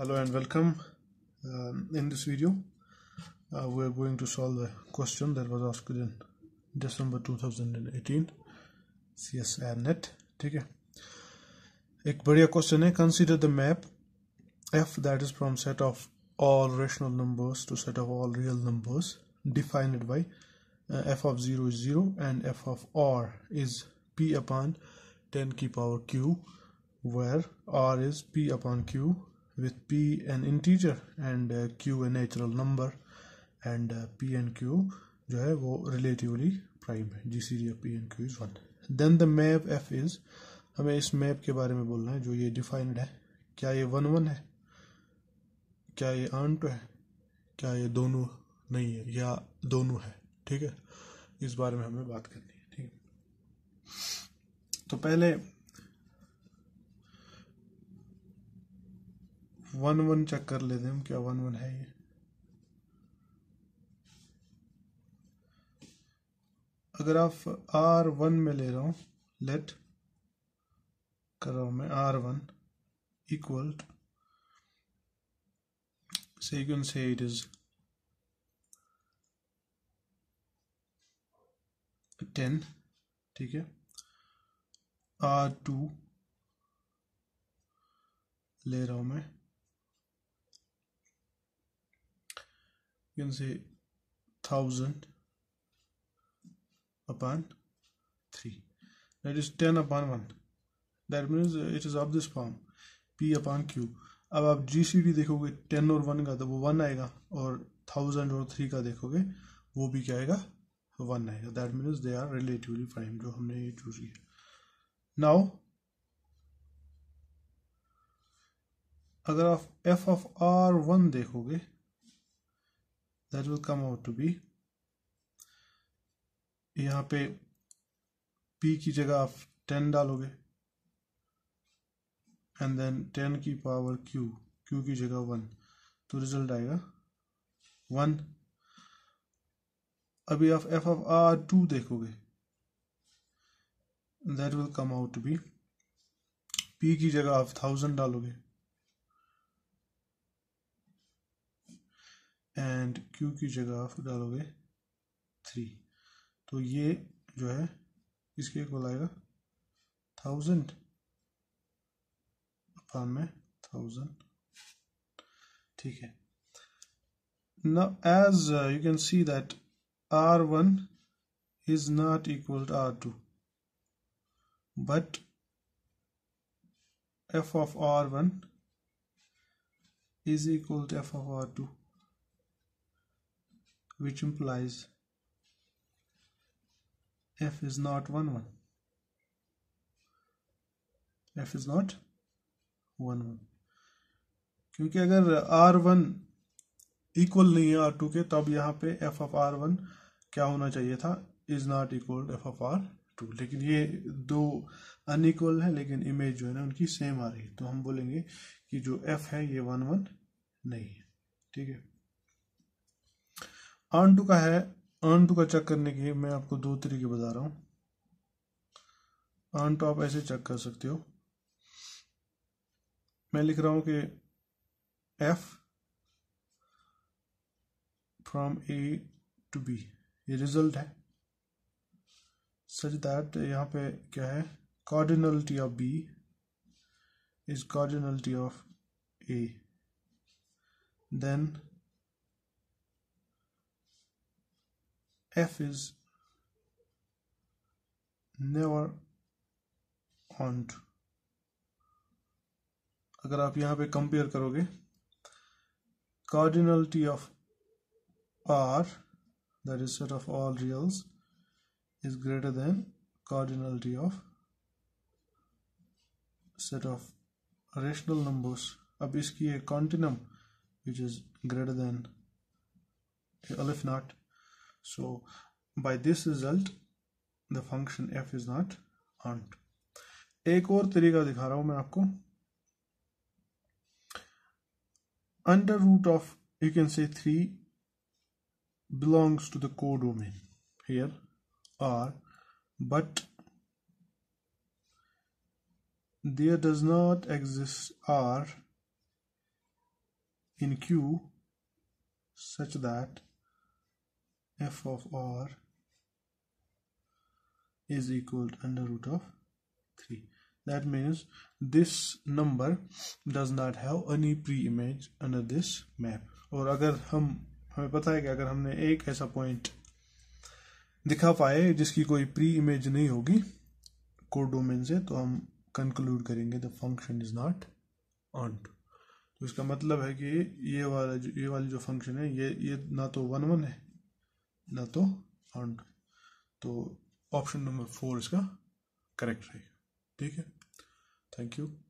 hello and welcome um, in this video uh, we're going to solve a question that was asked in December 2018 CSR net ठीक question एक बढ़िया question है f that is from set of all rational numbers to set of all real numbers defined by uh, f of 0 is 0 and f of r is p upon 10 की power q where r is p upon q with p an integer and uh, q a natural number and uh, p and q जो है वो relatively prime है G C D P N Q is one then the map F is हमें इस map के बारे में बोलना है जो ये डिफाइंड है क्या ये वन वन है क्या ये आन टू है क्या ये दोनों नहीं है या दोनों है ठीक है इस बारे में हमें बात करनी है ठीक है तो पहले वन वन चेक कर लेते हैं क्या वन वन है ये अगर आप आर वन में ले रहा हूं लेट कर रहा हूं मैं आर वन इक्वल से you can say it is ठीक है आर टू ले रहा हूं मैं you can say thousand upon 3 that is 10 upon 1 that means uh, it is of this form p upon q अब आप जी सी डी देखोगे टेन और वन का तो वो वन आएगा और थाउजेंड और थ्री का देखोगे वो भी क्या आएगा वन आएगा that means they are relatively prime जो हमने ये चूज किया नाउ अगर आप एफ ऑफ आर वन देखोगे that will come out to be यहाँ पे p की जगह आप टेन डालोगे एंड देन टेन की पावर q q की जगह वन तो रिजल्ट आएगा वन अभी आप एफ एफ आर टू देखोगे that will come out to be P की जगह आप थाउजेंड डालोगे एंड क्यू की जगह आप डालोगे थ्री तो ये जो है इसके इक्वल आएगा थाउजेंड अपन में थाउजेंड ठीक है ना as you can see that R one is not equal to R two but f of R one is equal to f of R two which implies f is not 1 1 f is not 1 1 क्योंकि अगर are one equal नहीं है are to के तब यहां पे F of R one क्या होना चाहिए था is not equal f of R two लेकिन ये दो अनइक्वल है लेकिन इमेज जो है ना उनकी सेम आ रही है तो हम बोलेंगे कि जो एफ है ये वन वन नहीं है ठीक है अर्न टू का है अर्न टू का चेक करने के मैं आपको दो तरीके बता रहा हूं अर्न टू आप ऐसे चेक कर सकते हो मैं लिख रहा हूं कि f from A to B ये रिजल्ट है सच दैट यहां पे क्या है cardinality of B is cardinality of A then f is never onto अगर आप यहां पे कंपेयर करोगे cardinality of R that is set of all reals is greater than cardinality of set of rational numbers अब इसकी एक continuum which is greater than aleph naught so by this result the function f is not earned एक और तरीका दिखा रहा हूं मैं आपको Under root of you can say three belongs to the codomain here are but there does not exist r in q such that f of r is equal to under root of 3 that means this number does not have any pre-image under this map और अगर हम हमें पता है कि अगर हमने एक ऐसा पॉइंट दिखा पाए जिसकी कोई प्री इमेज नहीं होगी कोड डोमेन से तो हम कंक्लूड करेंगे the function is not onto तो इसका मतलब है कि ये वाला जो ये वाली जो फंक्शन है ये ये ना तो वन वन है ना तो अंड तो ऑप्शन नंबर फोर इसका करेक्ट रहेगा ठीक है थैंक यू